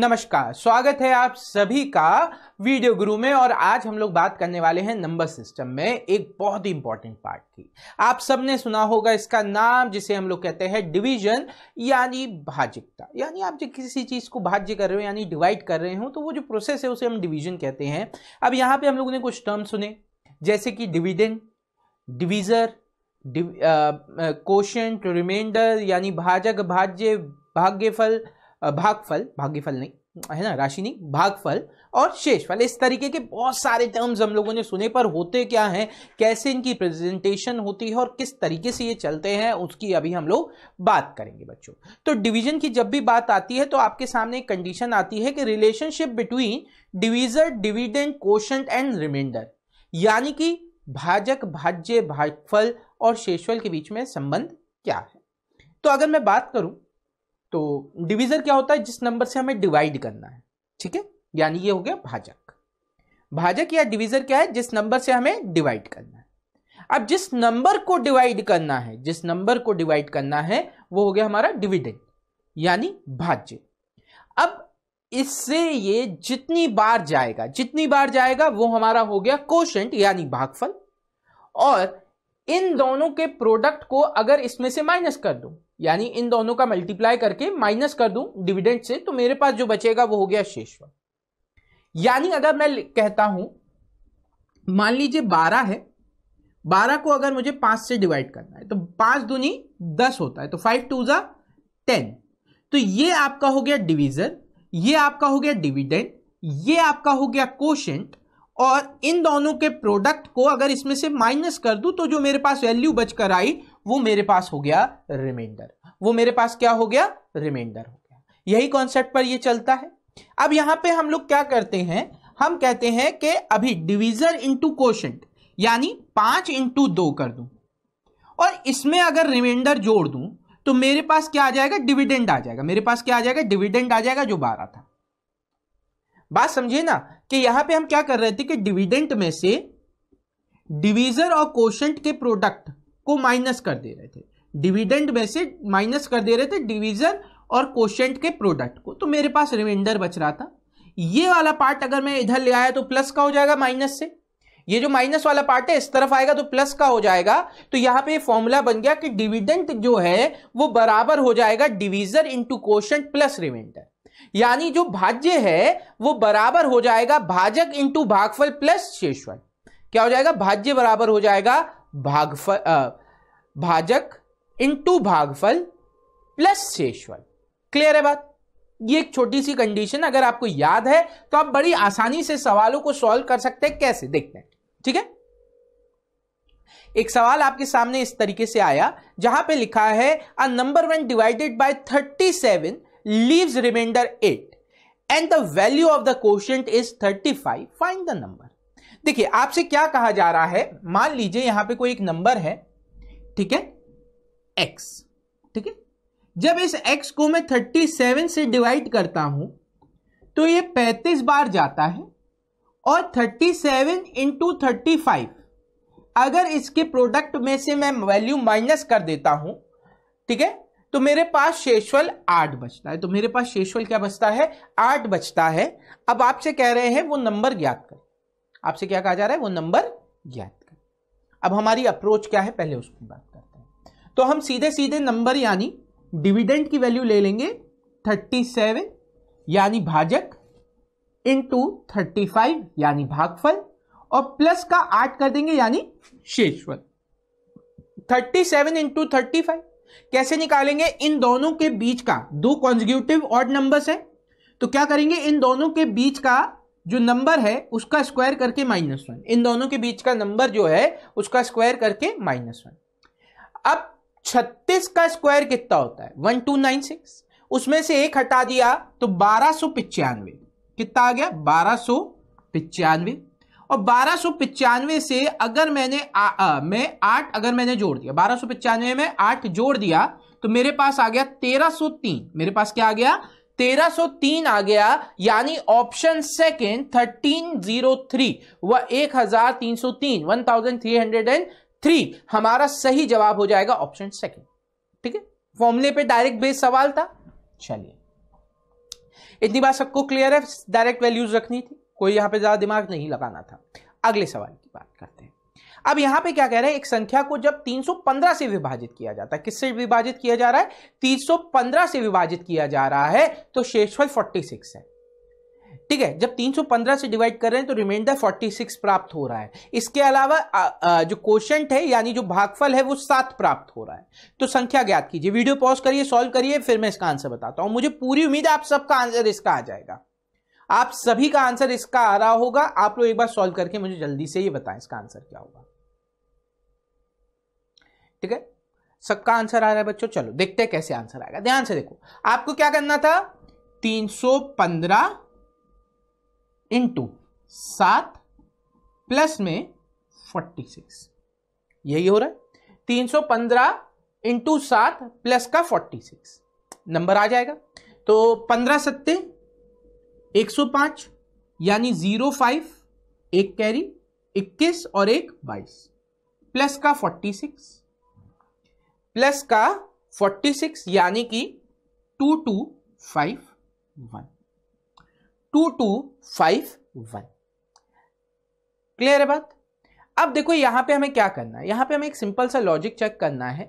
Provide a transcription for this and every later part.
नमस्कार स्वागत है आप सभी का वीडियो गुरु में और आज हम लोग बात करने वाले हैं नंबर सिस्टम में एक बहुत ही इंपॉर्टेंट पार्ट की आप सबने सुना होगा इसका नाम जिसे हम लोग कहते हैं डिवीजन यानी भाज्यता यानी आप जब किसी चीज़ को भाज्य कर रहे हो यानी डिवाइड कर रहे हो तो वो जो प्रोसेस है उसे हम डिविजन कहते हैं अब यहाँ पे हम लोगों ने कुछ टर्म सुने जैसे कि डिविडेंड डिविजर क्वेश्चन रिमाइंडर यानी भाजक भाज्य भाग्यफल भागफल भाग्यफल नहीं है ना राशि नहीं भागफल और शेषफल इस तरीके के बहुत सारे टर्म्स हम लोगों ने सुने पर होते क्या हैं कैसे इनकी प्रेजेंटेशन होती है और किस तरीके से ये चलते हैं उसकी अभी हम लोग बात करेंगे बच्चों तो डिवीजन की जब भी बात आती है तो आपके सामने एक कंडीशन आती है कि relationship between divisor dividend question and remainder यानी कि भाजक भाज्य भागफल और शेषफल के बीच में संबंध क्या है तो अगर मैं बात करूं तो डिवीजर क्या होता है जिस नंबर से हमें डिवाइड करना है ठीक है यानी ये हो गया भाजक भाजक या डिवीजर क्या है जिस नंबर से हमें डिवाइड करना है अब जिस नंबर को डिवाइड करना है जिस नंबर को डिवाइड करना है वो हो गया हमारा डिविडेंड यानी भाज्य अब इससे ये जितनी बार जाएगा जितनी बार जाएगा वो हमारा हो गया कोशेंट यानी भागफल और इन दोनों के प्रोडक्ट को अगर इसमें से माइनस कर दूं यानी इन दोनों का मल्टीप्लाई करके माइनस कर दूं डिविडेंड से तो मेरे पास जो बचेगा वो हो गया शेष यानी अगर मैं कहता हूं मान लीजिए बारह है बारह को अगर मुझे पांच से डिवाइड करना है तो पांच दूनी दस होता है तो फाइव टू जा टेन तो ये आपका हो गया डिवीजन ये आपका हो गया डिविडेंड ये आपका हो गया कोशेंट और इन दोनों के प्रोडक्ट को अगर इसमें से माइनस कर दूं तो जो मेरे पास वैल्यू बचकर आई वो मेरे पास हो गया रिमाइंडर वो मेरे पास क्या हो गया रिमाइंडर हो गया यही कॉन्सेप्ट पर ये चलता है अब यहां पे हम लोग क्या करते हैं हम कहते हैं कि अभी डिवीजर इंटू क्वेश्चन यानी पांच इंटू दो कर दूं और इसमें अगर रिमाइंडर जोड़ दूं तो मेरे पास क्या आ जाएगा डिविडेंड आ जाएगा मेरे पास क्या आ जाएगा डिविडेंड आ जाएगा जो बारह था बात समझिए ना कि यहां पे हम क्या कर रहे थे कि डिविडेंट में से डिवीजर और क्वेश्चन के प्रोडक्ट को माइनस कर दे रहे थे डिविडेंड में से माइनस कर दे रहे थे डिवीजन और क्वेश्चेंट के प्रोडक्ट को तो मेरे पास रिमाइंडर बच रहा था ये वाला पार्ट अगर मैं इधर ले आया तो प्लस का हो जाएगा माइनस से ये जो माइनस वाला पार्ट है इस तरफ आएगा तो प्लस का हो जाएगा तो यहां पे फॉर्मूला बन गया कि डिविडेंट जो है वो बराबर हो जाएगा divisor into question plus remainder यानी जो भाज्य है वो बराबर हो जाएगा भाजक इंटू भागफल प्लस शेषफल क्या हो जाएगा भाज्य बराबर हो जाएगा भागफल भाजक इंटू भागफल प्लस शेषफल क्लियर है बात ये एक छोटी सी कंडीशन अगर आपको याद है तो आप बड़ी आसानी से सवालों को सॉल्व कर सकते हैं कैसे देखते हैं ठीक है एक सवाल आपके सामने इस तरीके से आया जहां पे लिखा है a number one divided by thirty seven leave remainder eight and the value of the question is thirty five find the number देखिए आपसे क्या कहा जा रहा है मान लीजिए यहां पे कोई एक नंबर है ठीक है एक्स ठीक है जब इस एक्स को मैं 37 से डिवाइड करता हूं तो ये 35 बार जाता है और 37 सेवन इंटू थर्टी अगर इसके प्रोडक्ट में से मैं वैल्यू माइनस कर देता हूं ठीक है तो मेरे पास शेषफल आठ बचता है तो मेरे पास शेषफल क्या बचता है आठ बचता है अब आपसे कह रहे हैं वो नंबर ज्ञात कर आपसे क्या कहा जा रहा है वो नंबर ज्ञात कर अब हमारी अप्रोच क्या है पहले उसकी बात करते हैं तो हम सीधे सीधे नंबर यानी डिविडेंड की वैल्यू ले लेंगे थर्टी सेवन यानी भाजक इंटू थर्टी फाइव यानी भागफल और प्लस का आठ कर देंगे यानी शेषफल thirty seven into thirty five कैसे निकालेंगे इन दोनों के बीच का दो कॉन्जिक्यूटिव ऑड नंबर्स है तो क्या करेंगे इन दोनों के बीच का जो नंबर है उसका स्क्वायर करके माइनस वन इन दोनों के बीच का नंबर जो है उसका स्क्वायर करके माइनस वन अब छत्तीस का स्क्वायर कितना होता है वन टू नाइन सिक्स उसमें से एक हटा दिया तो बारह सौ पिचानवे कितना आ गया बारह सौ पिचानवे और बारह सौ पिचानवे से अगर मैंने आ, आ, मैं आठ अगर मैंने जोड़ दिया बारह सौ पिचानवे में आठ जोड़ दिया तो मेरे पास आ गया तेरह सौ तीन मेरे पास क्या आ गया 1303 आ गया यानी ऑप्शन सेकंड 1303 व 1303 1303 हमारा सही जवाब हो जाएगा ऑप्शन सेकंड ठीक है फॉर्मूले पे डायरेक्ट बेस सवाल था चलिए इतनी बात सबको क्लियर है डायरेक्ट वैल्यूज रखनी थी कोई यहां पे ज्यादा दिमाग नहीं लगाना था अगले सवाल की बात करते अब यहां पे क्या कह रहे हैं एक संख्या को जब 315 से विभाजित किया जाता है किससे विभाजित किया जा रहा है 315 से विभाजित किया जा रहा है तो शेषफल 46 है ठीक है जब 315 से डिवाइड कर रहे हैं तो रिमाइंडर 46 प्राप्त हो रहा है इसके अलावा आ, आ, जो क्वेश्चन है यानी जो भागफल है वो सात प्राप्त हो रहा है तो संख्या ज्ञात कीजिए वीडियो पॉज करिए सॉल्व करिए फिर मैं इसका आंसर बताता हूं मुझे पूरी उम्मीद है आप सबका आंसर इसका आ जाएगा आप सभी का आंसर इसका आ रहा होगा आप लोग एक बार सॉल्व करके मुझे जल्दी से ये बताएं इसका आंसर क्या होगा ठीक है सबका आंसर आ रहा है बच्चों चलो देखते हैं कैसे आंसर आएगा ध्यान से देखो आपको क्या करना था तीन सौ पंद्रह इंटू सात प्लस में फोर्टी सिक्स यही हो रहा है तीन सौ पंद्रह इंटू सात प्लस का फोर्टी सिक्स नंबर आ जाएगा तो पंद्रह सत्ते एक सौ पांच यानी जीरो फाइव एक कैरी इक्कीस और एक बाईस प्लस का फोर्टी सिक्स प्लस का 46 यानी कि two two five one two two five one clear है बात अब देखो यहां पे हमें क्या करना है यहां पे हमें एक सिंपल सा लॉजिक चेक करना है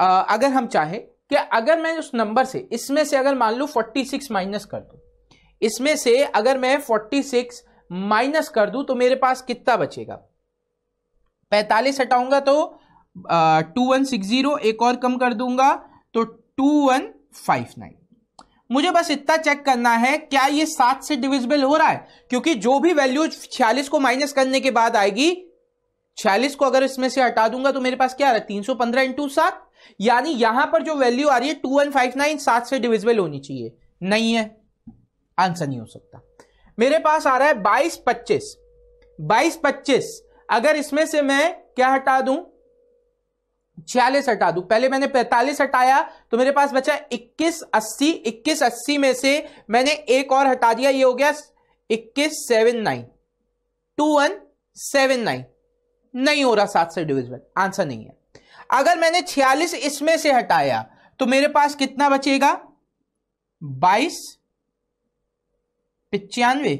आ, अगर हम चाहे कि अगर मैं उस नंबर से इसमें से अगर मान फोर्टी 46 माइनस कर दू इसमें से अगर मैं 46 माइनस कर दू तो मेरे पास कितना बचेगा 45 हटाऊंगा तो टू वन सिक्स जीरो एक और कम कर दूंगा तो टू वन फाइव नाइन मुझे बस इतना चेक करना है क्या ये सात से डिविजिबल हो रहा है क्योंकि जो भी वैल्यू छियालीस को माइनस करने के बाद आएगी छियालीस को अगर इसमें से हटा दूंगा तो मेरे पास क्या आ रहा है तीन सौ पंद्रह इंटू सात यानी यहां पर जो वैल्यू आ रही है टू वन फाइव नाइन सात से डिविजिबल होनी चाहिए नहीं है आंसर नहीं हो सकता मेरे पास आ रहा है बाईस पच्चीस बाईस पच्चीस अगर इसमें से मैं क्या हटा दूं छियालीस हटा दू पहले मैंने पैंतालीस हटाया तो मेरे पास बचा इक्कीस अस्सी इक्कीस अस्सी में से मैंने एक और हटा दिया ये हो गया इक्कीस seven nine two one seven nine नहीं हो रहा सात से डिविजन आंसर नहीं है अगर मैंने छियालीस इसमें से हटाया तो मेरे पास कितना बचेगा बाईस पिचानवे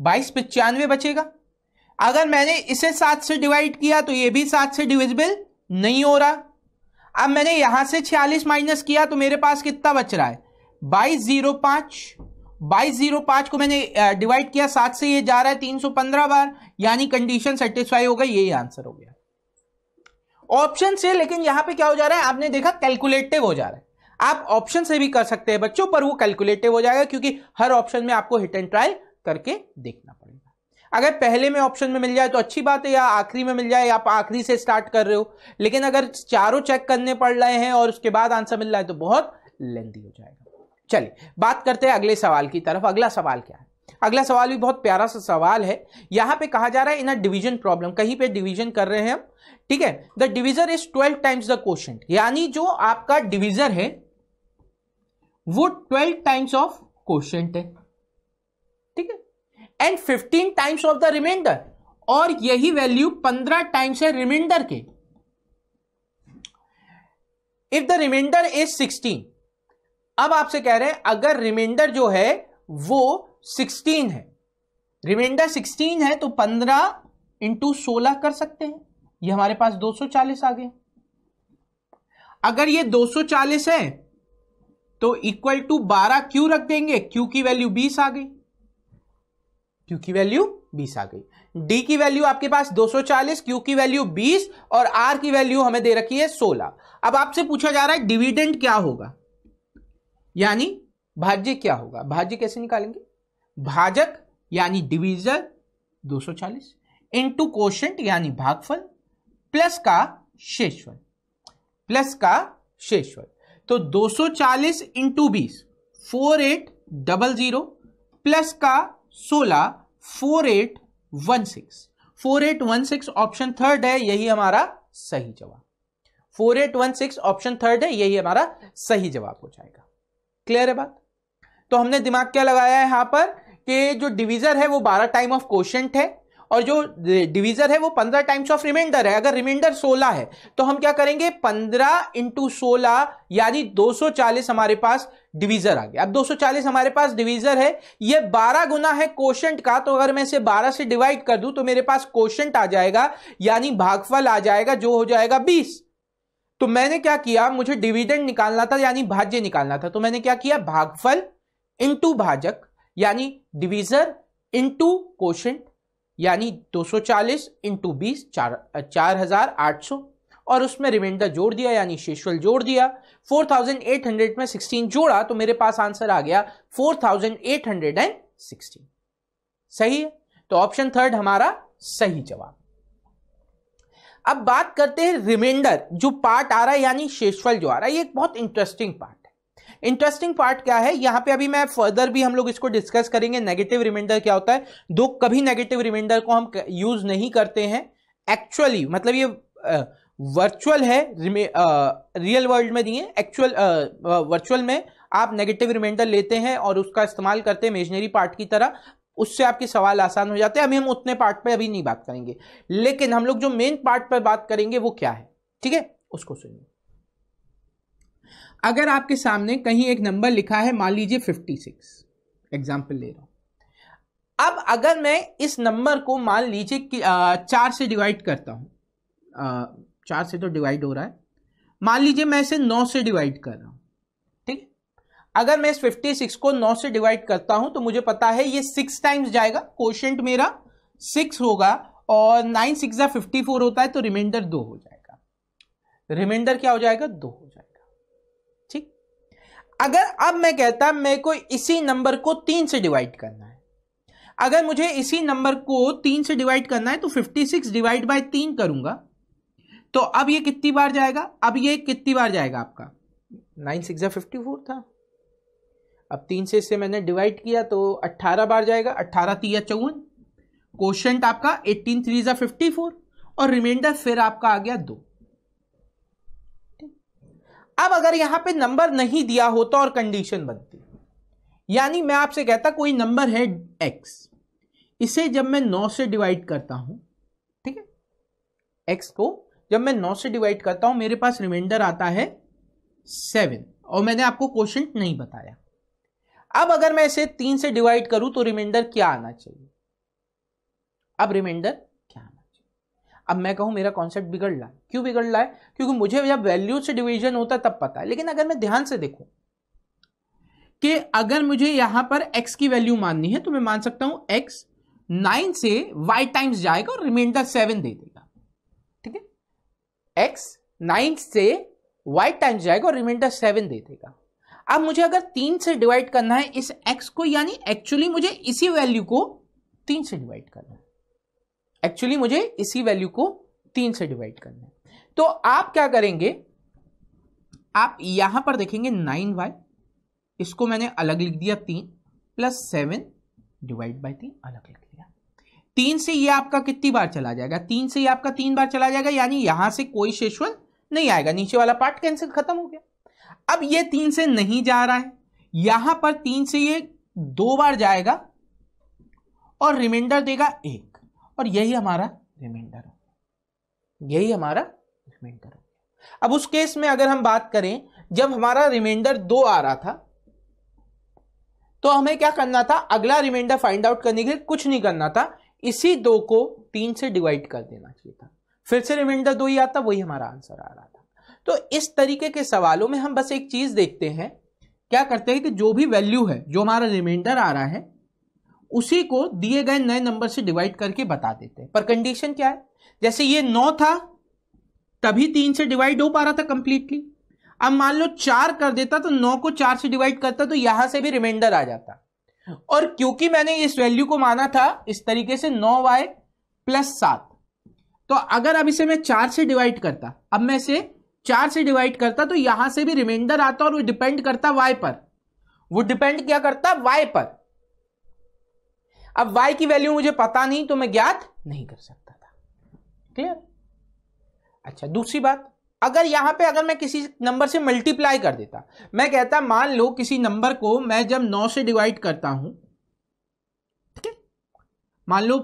बाईस पिचानवे बचेगा अगर मैंने इसे सात से डिवाइड किया तो ये भी सात से डिविजिबल नहीं हो रहा अब मैंने यहां से छियालीस माइनस किया तो मेरे पास कितना बच रहा है बाईस जीरो पांच बाईस जीरो पांच को मैंने डिवाइड किया सात से ये जा रहा है तीन सौ पंद्रह बार यानी कंडीशन सेटिस्फाई हो गई यही आंसर हो गया ऑप्शन से लेकिन यहां पे क्या हो जा रहा है आपने देखा कैलकुलेटिव हो जा रहा है आप ऑप्शन से भी कर सकते हैं बच्चों पर वो कैलकुलेटिव हो जाएगा क्योंकि हर ऑप्शन में आपको हिट एंड ट्राई करके देखना अगर पहले में ऑप्शन में मिल जाए तो अच्छी बात है या आखिरी में मिल जाए आप आखिरी से स्टार्ट कर रहे हो लेकिन अगर चारों चेक करने पड़ रहे हैं और उसके बाद आंसर मिल रहा है तो बहुत लेंदी हो जाएगा चलिए बात करते हैं अगले सवाल की तरफ अगला सवाल क्या है अगला सवाल भी बहुत प्यारा सा सवाल है यहां पे कहा जा रहा है इन अ डिवीजन प्रॉब्लम कहीं पे डिवीजन कर रहे हैं हम ठीक है the divisor is twelve times the question यानी जो आपका डिवीजर है वो ट्वेल्व टाइम्स ऑफ क्वेश्चन है ठीक है and fifteen times of the remainder और यही वैल्यू पंद्रह टाइम्स है रिमाइंडर के if the remainder is sixteen अब आपसे कह रहे हैं अगर रिमाइंडर जो है वो सिक्सटीन है रिमाइंडर सिक्सटीन है तो पंद्रह इंटू सोलह कर सकते हैं ये हमारे पास दो सौ चालीस आ गए अगर ये दो सौ चालीस है तो इक्वल टू बारह क्यू रख देंगे क्यू की वैल्यू बीस आ गई क्यू की वैल्यू 20 आ गई डी की वैल्यू आपके पास 240 क्यू की वैल्यू 20 और आर की वैल्यू हमें दे रखी है 16 अब आपसे पूछा जा रहा है डिविडेंड क्या होगा यानी भाज्य क्या होगा भाज्य कैसे निकालेंगे भाजक यानी डिवीजर 240 इंटू क्वोशेंट यानी भागफल प्लस का शेषफल प्लस का शेषफल तो 240 सौ चालीस इंटू बीस four eight double zero plus का सोलह four eight one six four eight one six option third है यही हमारा सही जवाब four eight one six option third है यही हमारा सही जवाब हो जाएगा क्लियर है बात तो हमने दिमाग क्या लगाया है यहां पर कि जो डिवीजर है वो बारह टाइम ऑफ क्वेश्चन है और जो डिवीजर है वो पंद्रह टाइम्स ऑफ रिमाइंडर है अगर रिमाइंडर सोलह है तो हम क्या करेंगे पंद्रह इंटू सोलह यानी दो सौ चालीस हमारे पास डिवीजर आ गया अब 240 हमारे पास डिवीजर है ये 12 गुना है क्वेश्चन का तो अगर मैं इसे 12 से डिवाइड कर दूं तो मेरे पास क्वेश्चन आ जाएगा यानी भागफल आ जाएगा जो हो जाएगा बीस तो मैंने क्या किया मुझे डिविडेंड निकालना था यानी भाज्य निकालना था तो मैंने क्या किया भागफल इंटू भाजक यानी डिवीजर इंटू क्वेश्चन यानी 240 इंटू बीस चार चार हजार आठ सौ और उसमें रिमाइंडर जोड़ दिया यानी शेषफल जोड़ दिया 4800 में 16 जोड़ा तो मेरे पास आंसर आ गया 4816 सही है तो ऑप्शन थर्ड हमारा सही जवाब अब बात करते हैं रिमाइंडर जो पार्ट आ रहा है यानी शेषफल जो आ रहा है ये एक बहुत इंटरेस्टिंग पार्ट इंटरेस्टिंग पार्ट क्या है यहां पे अभी मैं फर्दर भी हम लोग इसको डिस्कस करेंगे नेगेटिव रिमाइंडर क्या होता है दो कभी नेगेटिव रिमाइंडर को हम यूज नहीं करते हैं एक्चुअली मतलब ये वर्चुअल है रियल वर्ल्ड में दिए एक्चुअल वर्चुअल में आप नेगेटिव रिमाइंडर लेते हैं और उसका इस्तेमाल करते हैं मेजनरी पार्ट की तरह उससे आपके सवाल आसान हो जाते हैं अभी हम उतने पार्ट पर अभी नहीं बात करेंगे लेकिन हम लोग जो मेन पार्ट पर बात करेंगे वो क्या है ठीक है उसको सुनिए अगर आपके सामने कहीं एक नंबर लिखा है मान लीजिए 56 एग्जाम्पल ले रहा हूँ अब अगर मैं इस नंबर को मान लीजिए चार से डिवाइड करता हूँ चार से तो डिवाइड हो रहा है मान लीजिए मैं इसे नौ से डिवाइड कर रहा हूँ ठीक अगर मैं इस फिफ्टी सिक्स को नौ से डिवाइड करता हूँ तो मुझे पता है ये सिक्स टाइम्स जाएगा क्वेश्चन मेरा सिक्स होगा और नाइन सिक्स फिफ्टी फोर होता है तो रिमाइंडर दो हो जाएगा रिमाइंडर क्या हो जाएगा दो हो अगर अब मैं कहता मेरे को इसी नंबर को तीन से डिवाइड करना है अगर मुझे इसी नंबर को तीन से डिवाइड करना है तो फिफ्टी सिक्स डिवाइड बाई तीन करूंगा तो अब ये कितनी बार जाएगा अब ये कितनी बार जाएगा आपका नाइन सिक्स या फिफ्टी फोर था अब तीन से इसे मैंने डिवाइड किया तो अट्ठारह बार जाएगा अट्ठारह तीया चौवन क्वेश्चन आपका एट्टीन थ्री ज़ा फिफ्टी फोर और रिमाइंडर फिर आपका आ गया दो अब अगर यहां पे नंबर नहीं दिया होता और कंडीशन बनती यानी मैं आपसे कहता कोई नंबर है एक्स इसे जब मैं नौ से डिवाइड करता हूं ठीक है एक्स को जब मैं नौ से डिवाइड करता हूं मेरे पास रिमाइंडर आता है सेवन और मैंने आपको क्वेश्चन नहीं बताया अब अगर मैं इसे तीन से डिवाइड करूं तो रिमाइंडर क्या आना चाहिए अब रिमाइंडर अब मैं कहूँ मेरा कॉन्सेप्ट बिगड़ रहा है क्यों बिगड़ रहा है क्योंकि मुझे जब वैल्यू से डिवीजन होता है तब पता है लेकिन अगर मैं ध्यान से देखूँ कि अगर मुझे यहाँ पर x की वैल्यू माननी है तो मैं मान सकता हूँ x नाइन से y टाइम्स जाएगा और रिमाइंडर सेवन दे देगा ठीक है x नाइन से y टाइम्स जाएगा और रिमाइंडर सेवन दे देगा अब मुझे अगर तीन से डिवाइड करना है इस x को यानी एक्चुअली मुझे इसी वैल्यू को तीन से डिवाइड करना है एक्चुअली मुझे इसी वैल्यू को तीन से डिवाइड करना है तो आप क्या करेंगे आप यहां पर देखेंगे नाइन वाई इसको मैंने अलग लिख दिया तीन प्लस सेवन डिवाइड बाई तीन अलग लिख दिया तीन से ये आपका कितनी बार चला जाएगा तीन से ये आपका तीन बार चला जाएगा यानी यहां से कोई शेषवन नहीं आएगा नीचे वाला पार्ट कैंसिल खत्म हो गया अब ये तीन से नहीं जा रहा है यहां पर तीन से ये दो बार जाएगा और रिमाइंडर देगा एक और यही हमारा रिमाइंडर हो यही हमारा रिमाइंडर हो अब उस केस में अगर हम बात करें जब हमारा रिमाइंडर दो आ रहा था तो हमें क्या करना था अगला रिमाइंडर फाइंड आउट करने के लिए कुछ नहीं करना था इसी दो को तीन से डिवाइड कर देना चाहिए था फिर से रिमाइंडर दो ही आता वही हमारा आंसर आ रहा था तो इस तरीके के सवालों में हम बस एक चीज देखते हैं क्या करते हैं कि जो भी वैल्यू है जो हमारा रिमाइंडर आ रहा है उसी को दिए गए नए नंबर से डिवाइड करके बता देते हैं पर कंडीशन क्या है जैसे ये नौ था तभी तीन से डिवाइड हो पा रहा था कंप्लीटली अब मान लो चार कर देता तो नौ को चार से डिवाइड करता तो यहां से भी रिमाइंडर आ जाता और क्योंकि मैंने इस वैल्यू को माना था इस तरीके से नौ वाई प्लस सात तो अगर अब इसे मैं चार से डिवाइड करता अब मैं इसे चार से डिवाइड करता तो यहां से भी रिमाइंडर आता और वो डिपेंड करता वाई पर वो डिपेंड क्या करता वाई पर अब y की वैल्यू मुझे पता नहीं तो मैं ज्ञात नहीं कर सकता था क्लियर अच्छा दूसरी बात अगर यहां पे अगर मैं किसी नंबर से मल्टीप्लाई कर देता मैं कहता मान लो किसी नंबर को मैं जब नौ से डिवाइड करता हूं ठीक है मान लो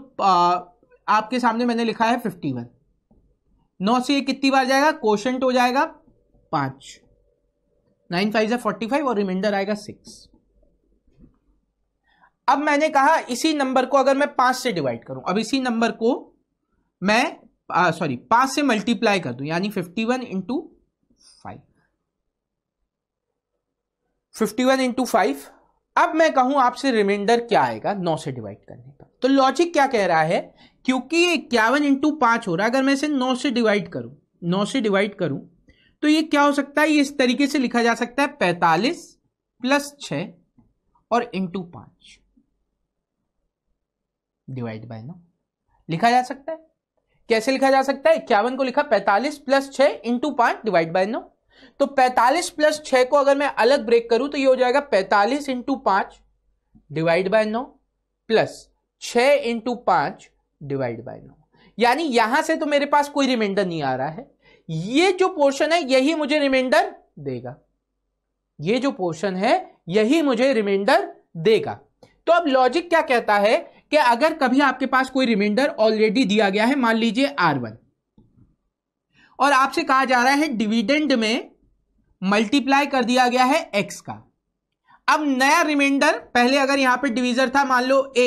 आपके सामने मैंने लिखा है फिफ्टी वन नौ से कितनी बार जाएगा क्वेश्चन हो जाएगा पांच नाइन फाइव या फोर्टी फाइव और रिमाइंडर आएगा सिक्स अब मैंने कहा इसी नंबर को अगर मैं पांच से डिवाइड करूं अब इसी नंबर को मैं सॉरी पांच से मल्टीप्लाई कर दूं यानी fifty one into five fifty one into five अब मैं कहूं आपसे रिमाइंडर क्या आएगा नौ से डिवाइड करने का तो लॉजिक क्या कह रहा है क्योंकि इक्यावन इंटू पांच हो रहा है अगर मैं इसे नौ से डिवाइड करूं नौ से डिवाइड करूं तो ये क्या हो सकता है ये इस तरीके से लिखा जा सकता है पैंतालीस प्लस छ और इंटू पांच डिवाइड बाय नौ लिखा जा सकता है कैसे लिखा जा सकता है इक्यावन को लिखा पैंतालीस प्लस छह इंटू पांच डिवाइड बाय नौ तो पैंतालीस प्लस छह को अगर मैं अलग ब्रेक करूं तो ये हो जाएगा पैंतालीस इंटू पांच डिवाइड बाय नौ प्लस छह इंटू पांच डिवाइड बाय नौ यानी यहां से तो मेरे पास कोई रिमाइंडर नहीं आ रहा है ये जो पोर्शन है यही मुझे रिमाइंडर देगा ये जो पोर्शन है यही मुझे रिमाइंडर देगा तो अब लॉजिक क्या कहता है कि अगर कभी आपके पास कोई रिमाइंडर ऑलरेडी दिया गया है मान लीजिए आर वन और आपसे कहा जा रहा है डिविडेंड में मल्टीप्लाई कर दिया गया है एक्स का अब नया रिमाइंडर पहले अगर यहां पे डिवीजर था मान लो ए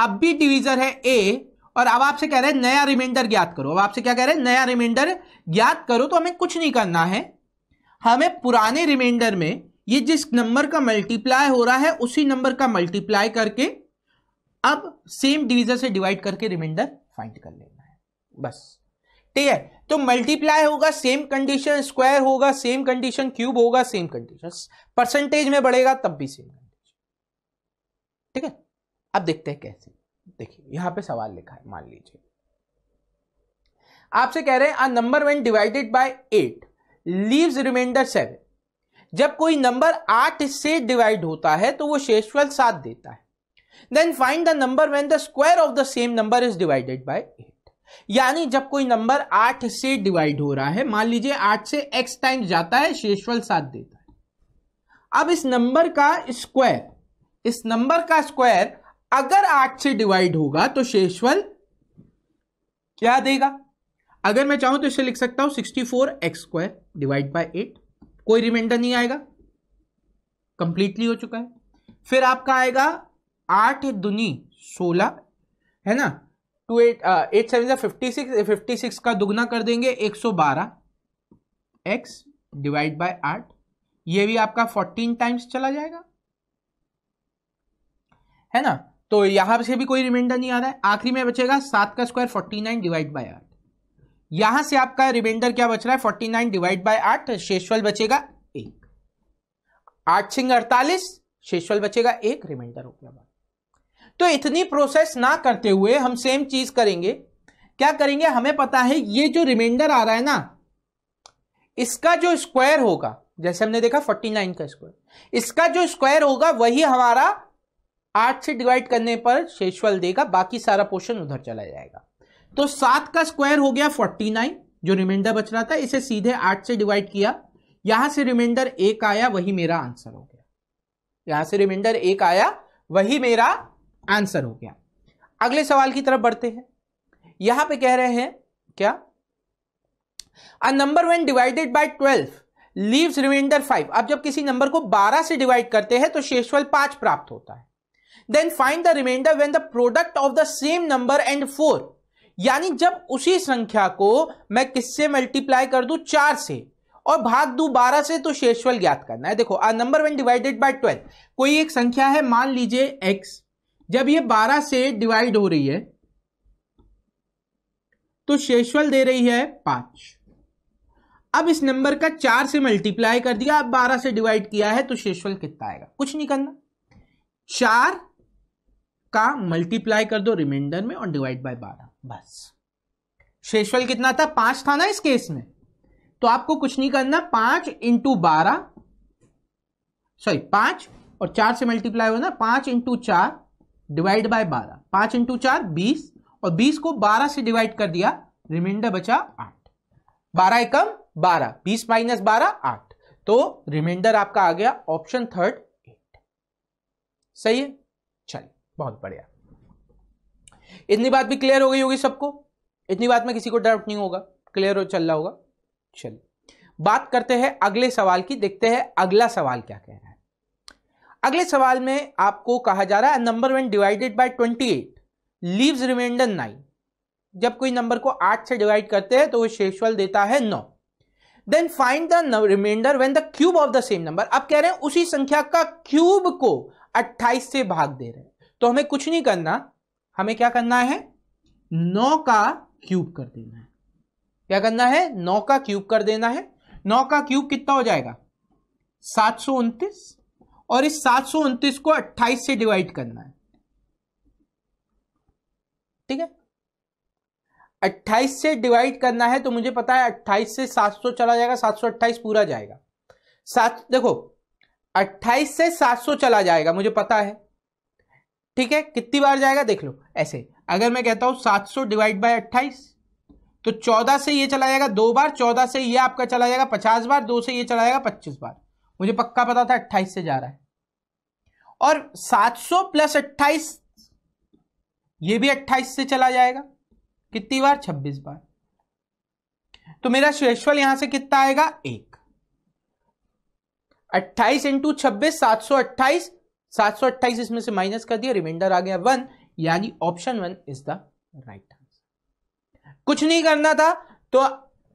अब भी डिवीजर है ए और अब आपसे कह रहे हैं नया रिमाइंडर ज्ञात करो अब आपसे क्या कह रहे हैं नया रिमाइंडर ज्ञात करो तो हमें कुछ नहीं करना है हमें पुराने रिमाइंडर में ये जिस नंबर का मल्टीप्लाई हो रहा है उसी नंबर का मल्टीप्लाई करके अब सेम डिवीजन से डिवाइड करके रिमाइंडर फाइंड कर लेना है बस ठीक है तो मल्टीप्लाई होगा सेम कंडीशन स्क्वायर होगा सेम कंडीशन क्यूब होगा सेम कंडीशन परसेंटेज में बढ़ेगा तब भी सेम कंडीशन ठीक है अब देखते हैं कैसे देखिए यहां पे सवाल लिखा है मान लीजिए आपसे कह रहे हैं number one divided by eight leaves remainder seven जब कोई नंबर आठ से डिवाइड होता है तो वो शेषफल सात देता है then find the number when the square of the same number is divided by eight यानी जब कोई नंबर आठ से डिवाइड हो रहा है मान लीजिए आठ से एक्स टाइम जाता है शेषफल सात देता है अब इस नंबर का स्क्वायर इस नंबर का स्क्वायर अगर आठ से डिवाइड होगा तो शेषफल क्या देगा अगर मैं चाहूं तो इसे लिख सकता हूं sixty four x square divide by eight कोई रिमाइंडर नहीं आएगा कंप्लीटली हो चुका है फिर आपका आएगा आठ दुनी सोलह है ना two eight eight seven fifty six fifty six का दुगना कर देंगे एक सौ बारह एक्स डिवाइड बाय आठ ये भी आपका फोर्टीन टाइम्स चला जाएगा है ना तो यहां से भी कोई रिमाइंडर नहीं आ रहा है आखिरी में बचेगा सात का square forty nine divide by आठ यहां से आपका रिमाइंडर क्या बच रहा है फोर्टी नाइन डिवाइड बाय आठ शेषफल बचेगा एक आठ सिंह अड़तालीस शेषफल बचेगा एक रिमाइंडर हो गया तो इतनी प्रोसेस ना करते हुए हम सेम चीज करेंगे क्या करेंगे हमें पता है ये जो रिमाइंडर आ रहा है ना इसका जो स्क्वायर होगा जैसे हमने देखा 49 का स्क्वायर इसका जो स्क्वायर होगा वही हमारा आठ से डिवाइड करने पर शेषफल देगा बाकी सारा पोर्शन उधर चला जाएगा तो सात का स्क्वायर हो गया 49 जो रिमाइंडर बच रहा था इसे सीधे आठ से डिवाइड किया यहां से रिमाइंडर एक आया वही मेरा आंसर हो गया यहां से रिमाइंडर एक आया वही मेरा आंसर हो गया अगले सवाल की तरफ बढ़ते हैं यहां पे कह रहे हैं क्या a number when divided by twelve leaves remainder five अब जब किसी नंबर को बारह से डिवाइड करते हैं तो शेषफल पांच प्राप्त होता है then find the remainder when the product of the same number and four यानी जब उसी संख्या को मैं किससे मल्टीप्लाई कर दू चार से और भाग दू बारह से तो शेषफल ज्ञात करना है देखो a number when divided by twelve कोई एक संख्या है मान लीजिए एक्स जब ये बारह से डिवाइड हो रही है तो शेषफल दे रही है पांच अब इस नंबर का चार से मल्टीप्लाई कर दिया अब बारह से डिवाइड किया है तो शेषफल कितना आएगा कुछ नहीं करना चार का मल्टीप्लाई कर दो रिमाइंडर में और डिवाइड बाय बारह बस शेषफल कितना था पांच था ना इस केस में तो आपको कुछ नहीं करना पांच इंटू बारह सॉरी पांच और चार से मल्टीप्लाई होना पांच इंटू चार डिवाइड बाय बारह पांच इंटू चार बीस और बीस को बारह से डिवाइड कर दिया रिमाइंडर बचा आठ बारह एकम बारह बीस माइनस बारह आठ तो रिमाइंडर आपका आ गया ऑप्शन थर्ड एट सही है चलिए बहुत बढ़िया इतनी बात भी क्लियर हो गई होगी सबको इतनी बात में किसी को डाउट नहीं होगा क्लियर हो चल रहा होगा चलिए बात करते हैं अगले सवाल की देखते हैं अगला सवाल क्या कह रहा है अगले सवाल में आपको कहा जा रहा है number one divided by twenty eight leaves remainder nine जब कोई नंबर को आठ से डिवाइड करते हैं तो वो शेषफल देता है नौ then find the remainder when the cube of the same number आप कह रहे हैं उसी संख्या का क्यूब को अट्ठाइस से भाग दे रहे हैं तो हमें कुछ नहीं करना हमें क्या करना है नौ का क्यूब कर देना है क्या करना है नौ का क्यूब कर देना है नौ का क्यूब कितना हो जाएगा सात सौ उनतीस और इस सात को 28 से डिवाइड करना है ठीक है 28 से डिवाइड करना है तो मुझे पता है 28 से 700 चला जाएगा 728 पूरा जाएगा सात देखो 28 से 700 चला जाएगा मुझे पता है ठीक है कितनी बार जाएगा देख लो ऐसे अगर मैं कहता हूं 700 डिवाइड बाय अट्ठाइस तो 14 से ये चला जाएगा दो बार 14 से ये आपका चला जाएगा 50 बार दो से ये चला जाएगा 25 बार मुझे पक्का पता था अट्ठाईस से जा रहा है और 700 प्लस अट्ठाईस ये भी अट्ठाईस से चला जाएगा कितनी बार 26 बार तो मेरा शेषफल यहां से कितना आएगा एक 28 इंटू छब्बीस सात सौ अट्ठाईस सात सौ अट्ठाईस इसमें से माइनस कर दिया रिमाइंडर आ गया वन यानी option one is the right answer कुछ नहीं करना था तो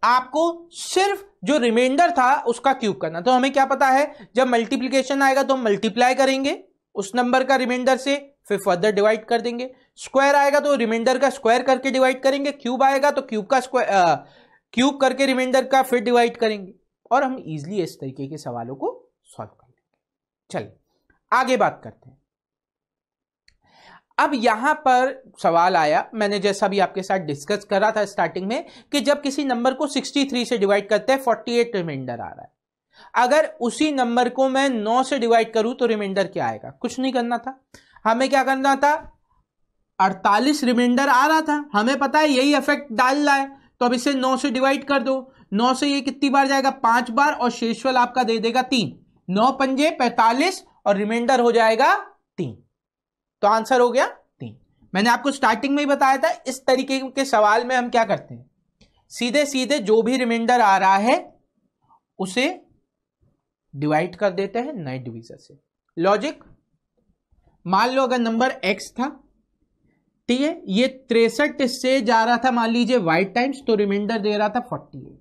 आपको सिर्फ जो रिमाइंडर था उसका क्यूब करना तो हमें क्या पता है जब मल्टीप्लीकेशन आएगा तो हम मल्टीप्लाई करेंगे उस नंबर का रिमाइंडर से फिर फर्दर डिवाइड कर देंगे स्क्वायर आएगा तो रिमाइंडर का स्क्वायर करके डिवाइड करेंगे क्यूब आएगा तो क्यूब का स्क्वायर क्यूब करके रिमाइंडर का फिर डिवाइड करेंगे और हम इजिली इस तरीके के सवालों को सॉल्व कर लेंगे चलिए आगे बात करते हैं अब यहां पर सवाल आया मैंने जैसा भी आपके साथ डिस्कस करा था स्टार्टिंग में कि जब किसी नंबर को 63 से डिवाइड करते हैं 48 रिमाइंडर आ रहा है अगर उसी नंबर को मैं 9 से डिवाइड करूं तो रिमाइंडर क्या आएगा कुछ नहीं करना था हमें क्या करना था 48 रिमाइंडर आ रहा था हमें पता है यही इफेक्ट डाल रहा है तो अब इसे नौ से डिवाइड कर दो नौ से ये कितनी बार जाएगा पांच बार और शेषवल आपका दे देगा तीन नौ पंजे पैंतालीस और रिमाइंडर हो जाएगा तीन तो आंसर हो गया तीन मैंने आपको स्टार्टिंग में ही बताया था इस तरीके के सवाल में हम क्या करते हैं सीधे सीधे जो भी रिमाइंडर आ रहा है उसे डिवाइड कर देते हैं नए डिविजन से लॉजिक मान लो अगर नंबर एक्स था ठीक है ये तिरसठ से जा रहा था मान लीजिए वाइट टाइम्स तो रिमाइंडर दे रहा था फोर्टी एट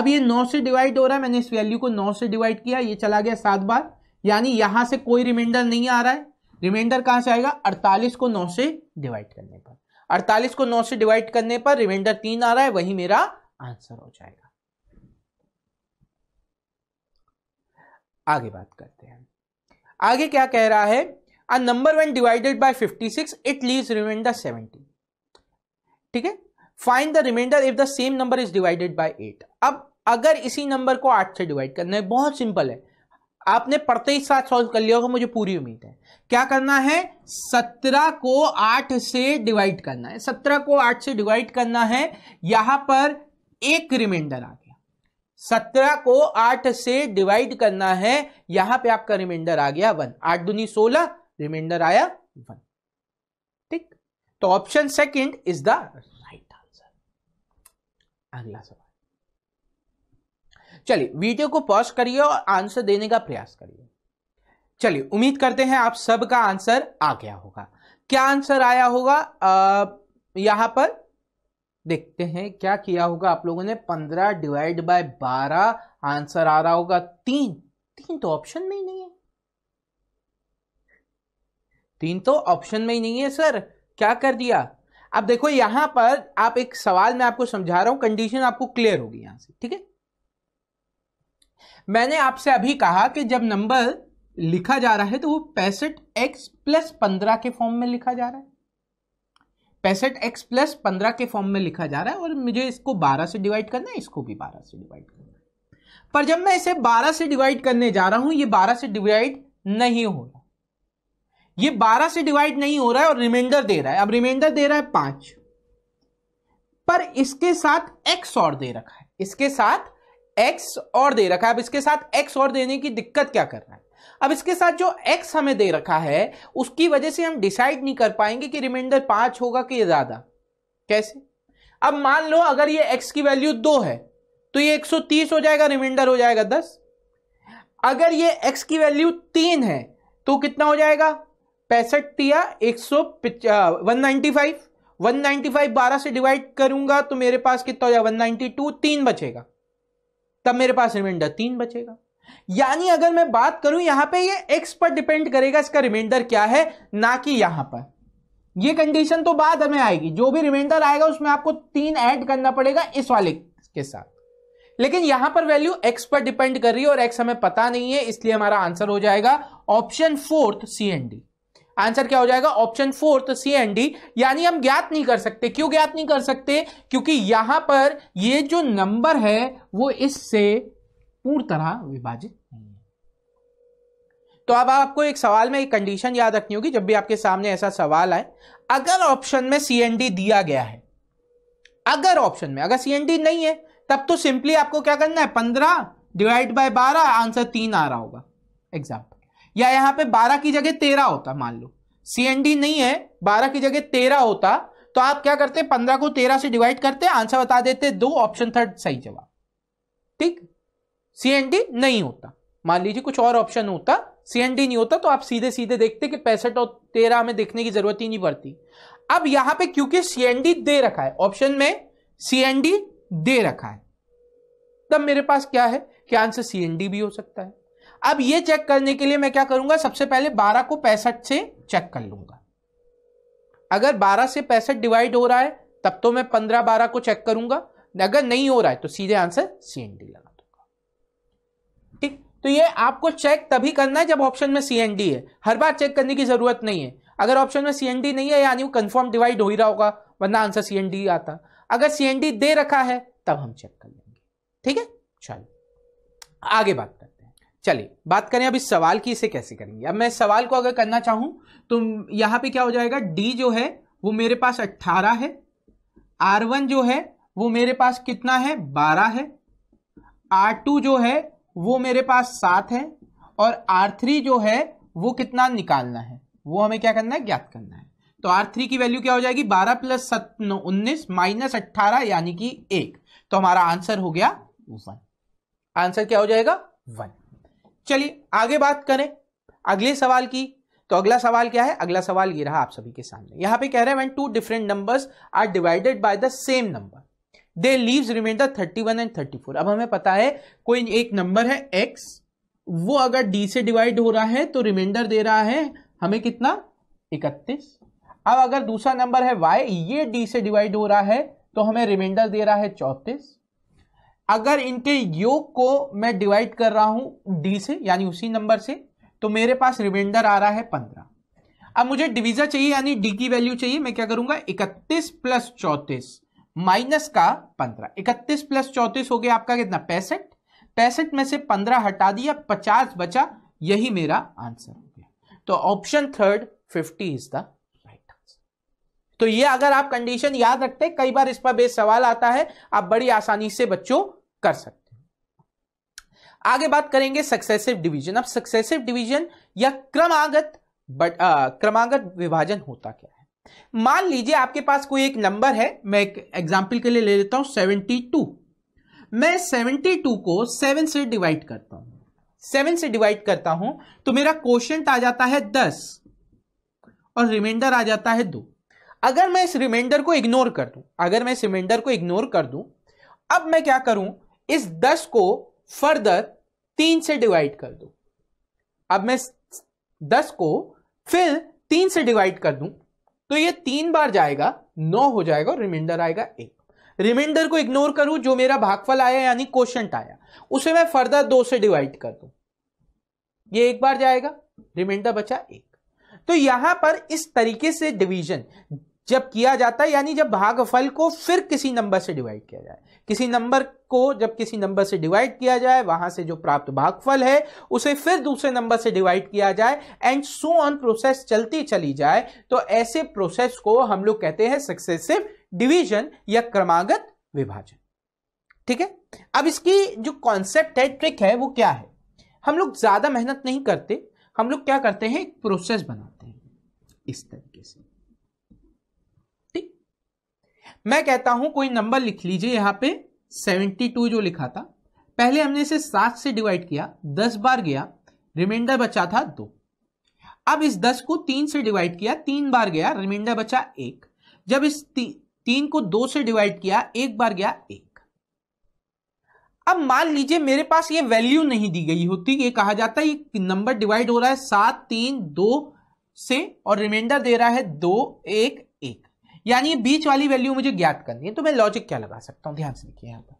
अब ये नौ से डिवाइड हो रहा है मैंने इस वैल्यू को नौ से डिवाइड किया ये चला गया सात बार यानी यहां से कोई रिमाइंडर नहीं आ रहा है रिमाइंडर कहाँ से आएगा अड़तालीस को नौ से डिवाइड करने पर अड़तालीस को नौ से डिवाइड करने पर रिमाइंडर तीन आ रहा है वही मेरा आंसर हो जाएगा आगे बात करते हैं आगे क्या कह रहा है a number one divided by 56 it leaves remainder 70 ठीक है find the remainder if the same number is divided by 8 अब अगर इसी नंबर को 8 से डिवाइड करना है बहुत सिंपल है आपने पढ़ते ही साथ सॉल्व कर लिया होगा मुझे पूरी उम्मीद है क्या करना है सत्रह को आठ से डिवाइड करना है सत्रह को आठ से डिवाइड करना है यहां पर एक रिमाइंडर आ गया सत्रह को आठ से डिवाइड करना है यहां पे आपका रिमाइंडर आ गया वन आठ दुनी सोलह रिमाइंडर आया वन ठीक तो option second is the right answer अगला सवाल चलिए वीडियो को पॉज करिए और आंसर देने का प्रयास करिए चलिए उम्मीद करते हैं आप सबका आंसर आ गया होगा क्या आंसर आया होगा आ, यहां पर देखते हैं क्या किया होगा आप लोगों ने पंद्रह डिवाइड बाय बारह आंसर आ रहा होगा तीन तीन तो ऑप्शन में ही नहीं है तीन तो ऑप्शन में ही नहीं है सर क्या कर दिया अब देखो यहां पर आप एक सवाल मैं आपको समझा रहा हूं कंडीशन आपको क्लियर होगी यहां से ठीक है मैंने आपसे अभी कहा कि जब नंबर लिखा जा रहा है तो वो पैंसठ एक्स प्लस पंद्रह के फॉर्म में लिखा जा रहा है पैंसठ एक्स प्लस पंद्रह के फॉर्म में लिखा जा रहा है और मुझे इसको बारह से डिवाइड करना है इसको भी बारह से डिवाइड करना है पर जब मैं इसे बारह से डिवाइड करने जा रहा हूं ये बारह से डिवाइड नहीं हो रहा ये बारह से डिवाइड नहीं हो रहा है और रिमाइंडर दे रहा है अब रिमाइंडर दे रहा है पांच पर इसके साथ एक्स और दे रखा है इसके साथ एक्स और दे रखा है अब इसके साथ एक्स और देने की दिक्कत क्या कर रहा है अब इसके साथ जो एक्स हमें दे रखा है उसकी वजह से हम डिसाइड नहीं कर पाएंगे कि रिमाइंडर पांच होगा कि ज्यादा कैसे अब मान लो अगर ये एक्स की वैल्यू दो है तो ये 130 हो जाएगा रिमाइंडर हो जाएगा दस अगर ये एक्स की वैल्यू तीन है तो कितना हो जाएगा पैंसठ या एक सौ one ninety five one ninety five बारह से डिवाइड करूंगा तो मेरे पास कितना हो जाएगा वन नाइनटी टू तीन बचेगा तब मेरे पास रिमाइंडर तीन बचेगा यानी अगर मैं बात करूं यहां पे ये एक्स पर डिपेंड करेगा इसका रिमाइंडर क्या है ना कि यहां पर ये कंडीशन तो बाद में आएगी जो भी रिमाइंडर आएगा उसमें आपको तीन ऐड करना पड़ेगा इस वाले के साथ लेकिन यहां पर वैल्यू एक्स पर डिपेंड कर रही है और एक्स हमें पता नहीं है इसलिए हमारा आंसर हो जाएगा option fourth C and D answer क्या हो जाएगा ऑप्शन फोर्थ तो सी एन डी यानी हम ज्ञात नहीं कर सकते क्यों ज्ञात नहीं कर सकते क्योंकि यहां पर ये जो नंबर है वो इससे पूर्ण तरह विभाजित नहीं है तो अब आपको एक सवाल में एक कंडीशन याद रखनी होगी जब भी आपके सामने ऐसा सवाल आए अगर ऑप्शन में सी डी दिया गया है अगर ऑप्शन में अगर सी एन डी नहीं है तब तो सिंपली आपको क्या करना है पंद्रह डिवाइड बाय बारह आंसर तीन आ रहा होगा एग्जाम्पल या यहां पे 12 की जगह 13 होता मान लो सीएनडी नहीं है 12 की जगह 13 होता तो आप क्या करते 15 को 13 से डिवाइड करते आंसर बता देते दो ऑप्शन थर्ड सही जवाब ठीक सीएनडी नहीं होता मान लीजिए कुछ और ऑप्शन होता सीएनडी नहीं होता तो आप सीधे सीधे देखते कि पैंसठ और तेरह में देखने की जरूरत ही नहीं पड़ती अब यहां पे क्योंकि सीएनडी दे रखा है ऑप्शन में डी दे रखा है तब मेरे पास क्या है कि आंसर सीएनडी भी हो सकता है अब ये चेक करने के लिए मैं क्या करूंगा सबसे पहले 12 को पैंसठ से चेक कर लूंगा अगर 12 से पैंसठ डिवाइड हो रहा है तब तो मैं 15 12 को चेक करूंगा अगर नहीं हो रहा है तो सीधे आंसर सी एन डी लगा दूंगा ठीक तो ये आपको चेक तभी करना है जब ऑप्शन में सी एन डी है हर बार चेक करने की जरूरत नहीं है अगर ऑप्शन में सी एन डी नहीं है यानी वो कंफर्म डिवाइड हो ही रहा होगा वरना आंसर सी एन डी आता अगर सी एन डी दे रखा है तब हम चेक कर लेंगे ठीक है चलो आगे बात करते चलिए बात करें अब इस सवाल की इसे कैसे करेंगे अब मैं सवाल को अगर करना चाहूं तो यहां पे क्या हो जाएगा डी जो है वो मेरे पास 18 है आर वन जो है वो मेरे पास कितना है 12 है आर टू जो है वो मेरे पास सात है और आर थ्री जो है वो कितना निकालना है वो हमें क्या करना है ज्ञात करना है तो आर थ्री की वैल्यू क्या हो जाएगी बारह प्लस उन्नीस माइनस अट्ठारह यानी कि एक तो हमारा आंसर हो गया वन आंसर क्या हो जाएगा वन चलिए आगे बात करें अगले सवाल की तो अगला सवाल क्या है अगला सवाल ये रहा आप सभी के सामने यहां पे कह रहे हैं when two different numbers are divided by the same number they leaves remainder 31 and 34 अब हमें पता है कोई एक नंबर है x वो अगर d से डिवाइड हो रहा है तो रिमाइंडर दे रहा है हमें कितना 31 अब अगर दूसरा नंबर है y ये d से डिवाइड हो रहा है तो हमें रिमाइंडर दे रहा है चौतीस अगर इनके योग को मैं डिवाइड कर रहा हूं डी से यानी उसी नंबर से तो मेरे पास रिमाइंडर आ रहा है पंद्रह अब मुझे डिवीजर चाहिए यानी डी की वैल्यू चाहिए मैं क्या करूंगा इकतीस प्लस चौतीस माइनस का पंद्रह इकतीस प्लस चौतीस हो गया आपका कितना पैंसठ पैंसठ में से पंद्रह हटा दिया पचास बचा यही मेरा आंसर हो गया तो option third fifty is the तो ये अगर आप कंडीशन याद रखते कई बार इस पर बेस सवाल आता है आप बड़ी आसानी से बच्चों कर सकते हैं आगे बात करेंगे सक्सेसिव डिवीजन अब सक्सेसिव डिवीजन या क्रमागत बट क्रमागत विभाजन होता क्या है मान लीजिए आपके पास कोई एक नंबर है मैं एक एग्जाम्पल के लिए ले लेता हूं सेवेंटी टू मैं सेवेंटी टू को सेवन से डिवाइड करता हूं सेवन से डिवाइड करता हूं तो मेरा क्वेश्चन आ जाता है दस और रिमाइंडर आ जाता है दो अगर मैं इस रिमाइंडर को इग्नोर कर दूं अगर मैं इस रिमाइंडर को इग्नोर कर दूं अब मैं क्या करूं इस दस को फर्दर तीन से डिवाइड कर दो अब मैं दस को फिर तीन से डिवाइड कर दूं तो ये तीन बार जाएगा नौ हो जाएगा और रिमाइंडर आएगा एक रिमाइंडर को इग्नोर करूं जो मेरा भागफल आया यानी क्वेश्चन आया उसे मैं फर्दर दो से डिवाइड कर दूं ये एक बार जाएगा रिमाइंडर बचा एक तो यहां पर इस तरीके से डिवीजन जब किया जाता है यानी जब भागफल को फिर किसी नंबर से डिवाइड किया जाए किसी नंबर को जब किसी नंबर से डिवाइड किया जाए वहां से जो प्राप्त भागफल है उसे फिर दूसरे नंबर से डिवाइड किया जाए एंड सो ऑन प्रोसेस चलती चली जाए तो ऐसे प्रोसेस को हम लोग कहते हैं सक्सेसिव डिवीजन या क्रमागत विभाजन ठीक है अब इसकी जो कॉन्सेप्ट है ट्रिक है वो क्या है हम लोग ज्यादा मेहनत नहीं करते हम लोग क्या करते हैं प्रोसेस बनाते हैं इस तरह मैं कहता हूं कोई नंबर लिख लीजिए यहां पे 72 जो लिखा था पहले हमने इसे सात से डिवाइड किया दस बार गया रिमाइंडर बचा था दो अब इस दस को तीन से डिवाइड किया तीन बार गया रिमाइंडर बचा एक जब इस ती, तीन को दो से डिवाइड किया एक बार गया एक अब मान लीजिए मेरे पास ये वैल्यू नहीं दी गई होती ये कहा जाता है ये नंबर डिवाइड हो रहा है सात तीन दो से और रिमाइंडर दे रहा है दो एक यानी बीच वाली वैल्यू मुझे ज्ञात करनी है तो मैं लॉजिक क्या लगा सकता हूं ध्यान से देखिए यहां पर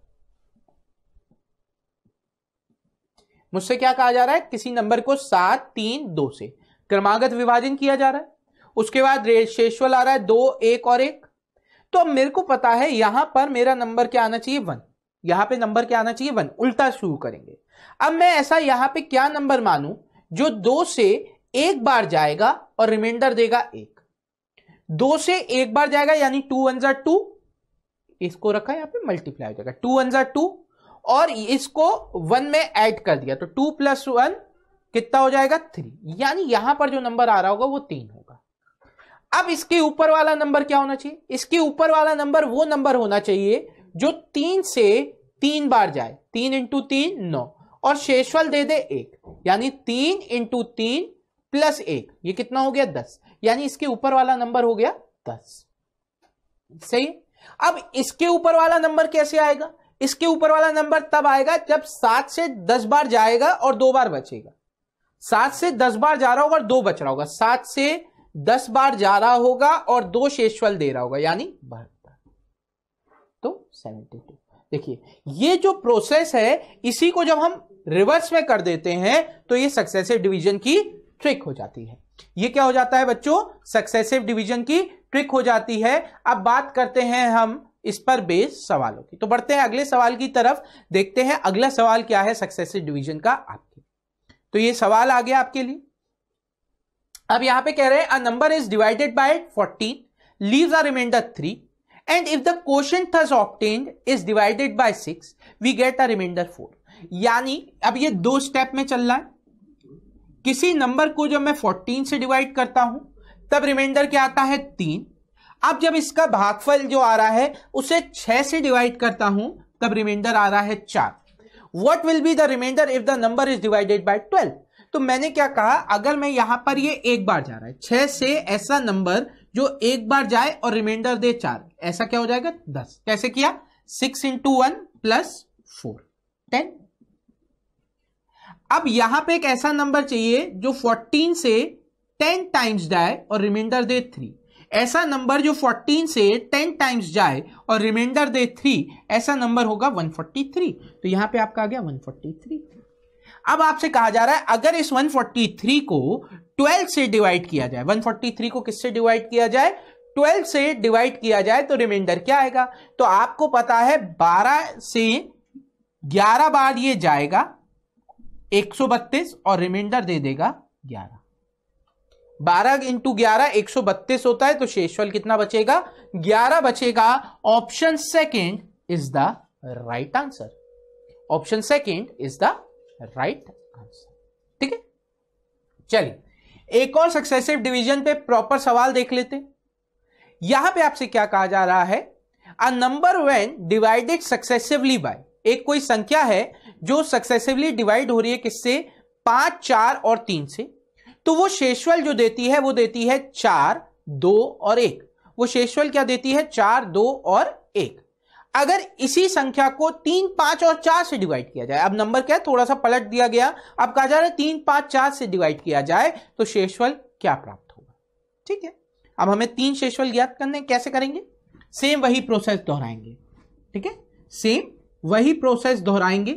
मुझसे क्या कहा जा रहा है किसी नंबर को सात तीन दो से क्रमागत विभाजन किया जा रहा है उसके बाद शेषवल आ रहा है दो एक और एक तो अब मेरे को पता है यहां पर मेरा नंबर क्या आना चाहिए वन यहां पे नंबर क्या आना चाहिए वन उल्टा शुरू करेंगे अब मैं ऐसा यहां पे क्या नंबर मानूं जो दो से एक बार जाएगा और रिमाइंडर देगा एक दो से एक बार जाएगा यानी टू वन जार टू इसको रखा यहां पे मल्टीप्लाई हो जाएगा टू वन जार टू और इसको वन में ऐड कर दिया तो टू प्लस वन कितना हो जाएगा थ्री यानी यहां पर जो नंबर आ रहा होगा वो तीन होगा अब इसके ऊपर वाला नंबर क्या होना चाहिए इसके ऊपर वाला नंबर वो नंबर होना चाहिए जो तीन से तीन बार जाए तीन इंटू तीन नौ और शेषफल दे दे एक यानी तीन इंटू तीन प्लस एक ये कितना हो गया दस यानी इसके ऊपर वाला नंबर हो गया दस सही अब इसके ऊपर वाला नंबर कैसे आएगा इसके ऊपर वाला नंबर तब आएगा जब सात से दस बार जाएगा और दो बार बचेगा सात से दस बार जा रहा होगा और दो बच रहा होगा सात से दस बार जा रहा होगा और दो शेषफल दे रहा होगा यानी बहत्तर तो सेवेंटी टू देखिए ये जो प्रोसेस है इसी को जब हम रिवर्स में कर देते हैं तो ये सक्सेसिव डिवीजन की ट्रिक हो जाती है ये क्या हो जाता है बच्चों सक्सेसिव डिवीजन की ट्रिक हो जाती है अब बात करते हैं हम इस पर बेस सवालों की तो बढ़ते हैं अगले सवाल की तरफ देखते हैं अगला सवाल क्या है सक्सेसिव डिवीजन का आपके तो ये सवाल आ गया आपके लिए अब यहां पे कह रहे हैं a number is divided by 14 leaves are remainder three and if the question thus obtained is divided by six we get a remainder four यानी अब ये दो स्टेप में चल रहा है किसी नंबर को जब मैं फोर्टीन से डिवाइड करता हूं तब रिमाइंडर क्या आता है तीन अब जब इसका भागफल जो आ रहा है उसे छह से डिवाइड करता हूं तब रिमाइंडर आ रहा है चार what will be the remainder if the number is divided by twelve तो मैंने क्या कहा अगर मैं यहां पर ये एक बार जा रहा है छह से ऐसा नंबर जो एक बार जाए और रिमाइंडर दे चार ऐसा क्या हो जाएगा दस कैसे किया six into one plus four ten अब यहां पे एक ऐसा नंबर चाहिए जो 14 से 10 टाइम्स जाए और रिमाइंडर दे थ्री ऐसा नंबर जो 14 से 10 टाइम्स जाए और रिमाइंडर दे थ्री ऐसा नंबर होगा 143 तो यहां पे आपका आ गया 143 अब आपसे कहा जा रहा है अगर इस 143 को 12 से डिवाइड किया जाए 143 को किससे डिवाइड किया जाए 12 से डिवाइड किया जाए तो रिमाइंडर क्या आएगा तो आपको पता है बारह से ग्यारह बार ये जाएगा एक सौ बत्तीस और रिमाइंडर दे देगा ग्यारह बारह इंटू ग्यारह एक सौ बत्तीस होता है तो शेषफल कितना बचेगा ग्यारह बचेगा option second is the right answer option second is the right answer ठीक है चलिए एक और सक्सेसिव डिवीजन पे प्रॉपर सवाल देख लेते यहां पे आपसे क्या कहा जा रहा है a number when divided successively by एक कोई संख्या है जो सक्सेसिवली डिवाइड हो रही है किससे पांच चार और तीन से तो वो शेषफल जो देती है वो देती है चार दो और एक वो शेषफल क्या देती है चार दो और एक अगर इसी संख्या को तीन पांच और चार से डिवाइड किया जाए अब नंबर क्या है थोड़ा सा पलट दिया गया अब कहा जा रहा है तीन पांच चार से डिवाइड किया जाए तो शेषफल क्या प्राप्त होगा ठीक है अब हमें तीन शेषफल ज्ञात करने कैसे करेंगे सेम वही प्रोसेस दोहराएंगे ठीक है सेम वही प्रोसेस दोहराएंगे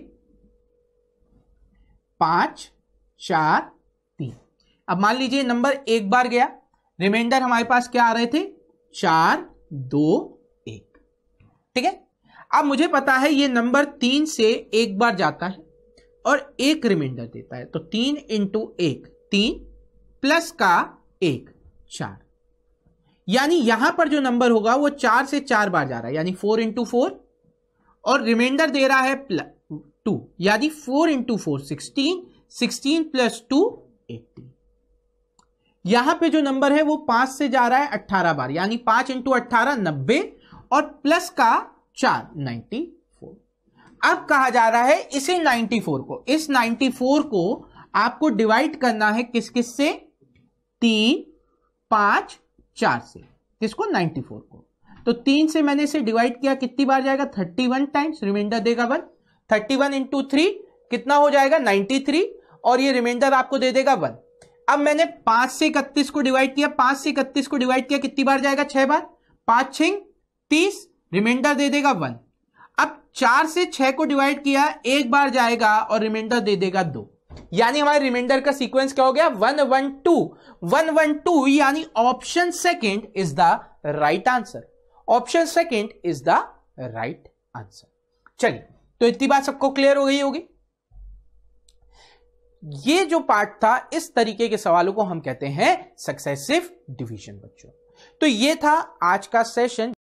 पांच चार तीन अब मान लीजिए नंबर एक बार गया रिमाइंडर हमारे पास क्या आ रहे थे चार दो एक ठीक है अब मुझे पता है ये नंबर तीन से एक बार जाता है और एक रिमाइंडर देता है तो तीन इंटू एक तीन प्लस का एक चार यानी यहां पर जो नंबर होगा वो चार से चार बार जा रहा है यानी फोर इंटू फोर और रिमाइंडर दे रहा है टू यानी four into four sixteen sixteen plus two eighteen यहां पे जो नंबर है वो पांच से जा रहा है अट्ठारह बार यानी पांच इंटू अट्ठारह नब्बे और प्लस का चार नाइन्टी फोर अब कहा जा रहा है इसी नाइन्टी फोर को इस नाइन्टी फोर को आपको डिवाइड करना है किस किस से तीन पांच चार से किसको नाइन्टी फोर को तो तीन से मैंने इसे डिवाइड किया कितनी बार जाएगा थर्टी वन टाइम्स रिमाइंडर देगा one thirty one into three कितना हो जाएगा नाइन्टी थ्री और ये रिमाइंडर आपको दे देगा वन अब मैंने पांच से इकतीस को डिवाइड किया पांच से इकतीस को डिवाइड किया कितनी बार जाएगा छह बार पांच छिंग तीस रिमाइंडर दे देगा वन अब चार से छह को डिवाइड किया एक बार जाएगा और रिमाइंडर दे देगा दो यानी हमारे रिमाइंडर का सीक्वेंस क्या हो गया one one two one one two यानी option second is the right answer option second is the right answer चलिए तो इतनी बात सबको क्लियर हो गई होगी ये जो पार्ट था इस तरीके के सवालों को हम कहते हैं सक्सेसिव डिवीजन बच्चों तो ये था आज का सेशन